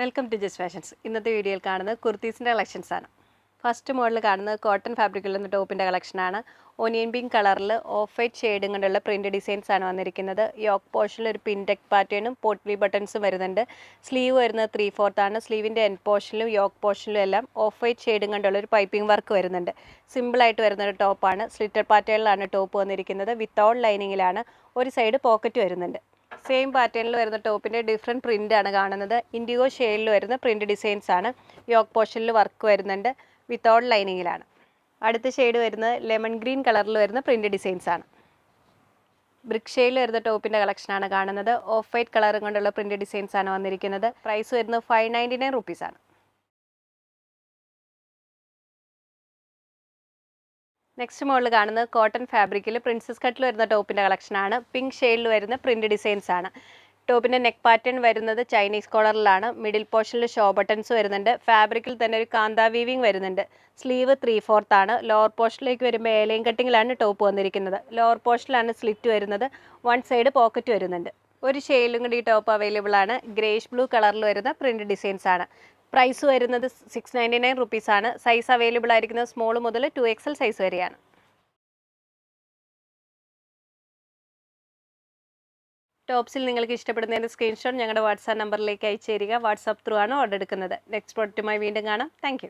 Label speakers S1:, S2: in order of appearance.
S1: welcome to ജസ് fashions ഇന്നത്തെ വീഡിയോയിൽ കാണുന്നത് കുർത്തീസിൻ്റെ കളക്ഷൻസ് ആണ് ഫസ്റ്റ് മോഡൽ കാണുന്നത് കോട്ടൺ ഫാബ്രിക്കിൽ നിന്ന് ടോപ്പിൻ്റെ കളക്ഷനാണ് ഒനിയൻ പിങ്ക് കളറിൽ ഓഫ് വൈറ്റ് ഷെയ്ഡും കൊണ്ടുള്ള പ്രിൻ്റ് ഡിസൈൻസ് ആണ് വന്നിരിക്കുന്നത് യോക്ക് പോർഷനിൽ ഒരു പിൻടെക് പാറ്റേണും പോട്ട്ലി ബട്ടൺസും വരുന്നുണ്ട് സ്ലീവ് വരുന്നത് ത്രീ ആണ് സ്ലീവിൻ്റെ എൻ പോർഷനിലും യോക്ക് പോർഷനിലും എല്ലാം ഓഫ് വൈറ്റ് ഷെയ്ഡും കൊണ്ടുള്ള ഒരു പൈപ്പിംഗ് വർക്ക് വരുന്നുണ്ട് സിമ്പിളായിട്ട് വരുന്നൊരു ടോപ്പാണ് സ്ലിറ്റർ പാറ്റേണിലാണ് ടോപ്പ് വന്നിരിക്കുന്നത് വിത്തൗട്ട് ലൈനിങ്ങിലാണ് ഒരു സൈഡ് പോക്കറ്റ് വരുന്നുണ്ട് സെയിം പാറ്റേണിൽ വരുന്ന ടോപ്പിൻ്റെ ഡിഫറെൻറ്റ് ആണ് കാണുന്നത് ഇൻഡിഗോ ഷെയിലിൽ വരുന്ന പ്രിൻറ്റ് ഡിസൈൻസ് ആണ് യോക്ക് പോർഷനിൽ വർക്ക് വരുന്നുണ്ട് വിത്തൗട്ട് ലൈനിങ്ങിലാണ് അടുത്ത ഷെയ്ഡ് വരുന്നത് ലെമൺ ഗ്രീൻ കളറിൽ വരുന്ന പ്രിൻറ്റ് ഡിസൈൻസ് ആണ് ബ്രിക് ഷെയ്ഡിൽ വരുന്ന ടോപ്പിൻ്റെ കളക്ഷനാണ് കാണുന്നത് ഓഫ് വൈറ്റ് കളറും കൊണ്ടുള്ള പ്രിൻറ്റ് ഡിസൈൻസ് ആണ് വന്നിരിക്കുന്നത് പ്രൈസ് വരുന്നത് ഫൈവ് നയൻറ്റി നയൻ റുപ്പീസാണ് നെക്സ്റ്റ് മോളിൽ കാണുന്നത് കോട്ടൺ ഫാബ്രിക്കിൽ പ്രിൻസസ് കട്ടിൽ വരുന്ന ടോപ്പിൻ്റെ കളക്ഷനാണ് പിങ്ക് ഷെയ്ഡിൽ വരുന്ന പ്രിൻറ്റ് ഡിസൈൻസ് ആണ് ടോപ്പിൻ്റെ നെക്ക് പാറ്റേൺ വരുന്നത് ചൈനീസ് കോളറിലാണ് മിഡിൽ പോർഷനിൽ ഷോ ബട്ടൺസ് വരുന്നുണ്ട് ഫാബ്രിക്കിൽ തന്നെ ഒരു കാന്താ വീവിങ് വരുന്നുണ്ട് സ്ലീവ് ത്രീ ഫോർത്ത് ആണ് ലോവർ പോർഷനിലേക്ക് വരുമ്പോൾ ഏലയും കട്ടിങ്ങിലാണ് ടോപ്പ് വന്നിരിക്കുന്നത് ലോവർ പോർഷനിലാണ് സ്ലിറ്റ് വരുന്നത് വൺ സൈഡ് പോക്കറ്റ് വരുന്നുണ്ട് ഒരു ഷെയിലും കൂടി ടോപ്പ് അവൈലബിൾ ആണ് ഗ്രേഷ് ബ്ലൂ കളറിൽ വരുന്ന പ്രിൻറ്റ് ഡിസൈൻസ് ആണ് പ്രൈസ് വരുന്നത് സിക്സ് നയൻറ്റി നയൻ ആണ് സൈസ് അവൈലബിൾ ആയിരിക്കുന്നത് സ്മോൾ മുതൽ ടു എക്സൽ സൈസ് വരെയാണ് ടോപ്സിൽ നിങ്ങൾക്ക് ഇഷ്ടപ്പെടുന്നതിൻ്റെ സ്ക്രീൻഷോട്ട് ഞങ്ങളുടെ വാട്സാപ്പ് നമ്പറിലേക്ക് അയച്ചു തരിക വാട്സാപ്പ് ത്രൂ ആണ് ഓർഡർ എടുക്കുന്നത് നെക്സ്റ്റ് പ്രോഡക്റ്റുമായി വീണ്ടും കാണാം താങ്ക്